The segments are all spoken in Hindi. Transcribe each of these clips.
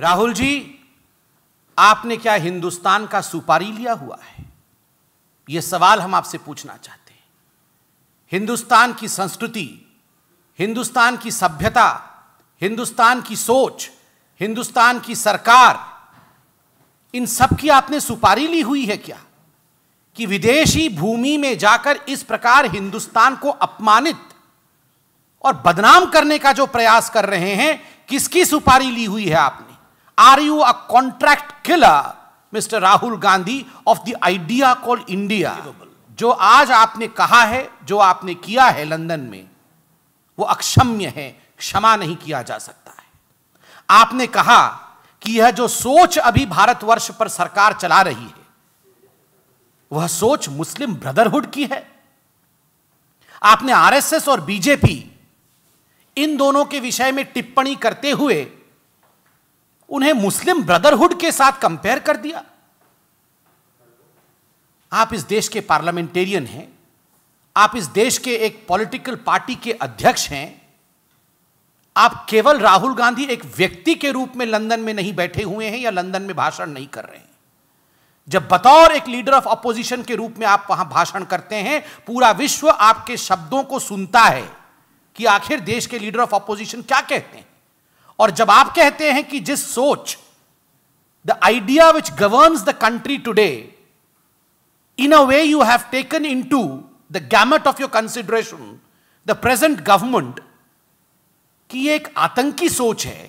राहुल जी आपने क्या हिंदुस्तान का सुपारी लिया हुआ है यह सवाल हम आपसे पूछना चाहते हैं हिंदुस्तान की संस्कृति हिंदुस्तान की सभ्यता हिंदुस्तान की सोच हिंदुस्तान की सरकार इन सब की आपने सुपारी ली हुई है क्या कि विदेशी भूमि में जाकर इस प्रकार हिंदुस्तान को अपमानित और बदनाम करने का जो प्रयास कर रहे हैं किसकी सुपारी ली हुई है आपने Are you a contract killer, Mr. Rahul Gandhi, of the idea called India? जो आज आपने कहा है जो आपने किया है लंदन में वो अक्षम्य है क्षमा नहीं किया जा सकता है आपने कहा कि यह जो सोच अभी भारतवर्ष पर सरकार चला रही है वह सोच मुस्लिम ब्रदरहुड की है आपने आरएसएस और बीजेपी इन दोनों के विषय में टिप्पणी करते हुए उन्हें मुस्लिम ब्रदरहुड के साथ कंपेयर कर दिया आप इस देश के पार्लियामेंटेरियन हैं आप इस देश के एक पॉलिटिकल पार्टी के अध्यक्ष हैं आप केवल राहुल गांधी एक व्यक्ति के रूप में लंदन में नहीं बैठे हुए हैं या लंदन में भाषण नहीं कर रहे हैं जब बतौर एक लीडर ऑफ अपोजिशन के रूप में आप वहां भाषण करते हैं पूरा विश्व आपके शब्दों को सुनता है कि आखिर देश के लीडर ऑफ अपोजिशन क्या कहते हैं और जब आप कहते हैं कि जिस सोच the idea which governs the country today in a way you have taken into the gamut of consideration consideration the present कि की एक आतंकी सोच है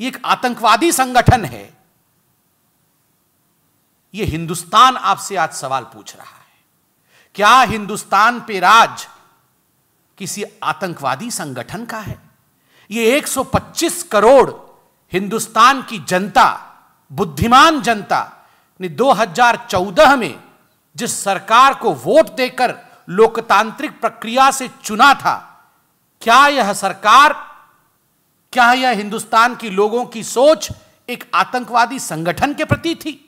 ये एक आतंकवादी संगठन है ये हिंदुस्तान आपसे आज सवाल पूछ रहा है क्या हिंदुस्तान पे राज किसी आतंकवादी संगठन का है ये 125 करोड़ हिंदुस्तान की जनता बुद्धिमान जनता ने 2014 में जिस सरकार को वोट देकर लोकतांत्रिक प्रक्रिया से चुना था क्या यह सरकार क्या यह हिंदुस्तान की लोगों की सोच एक आतंकवादी संगठन के प्रति थी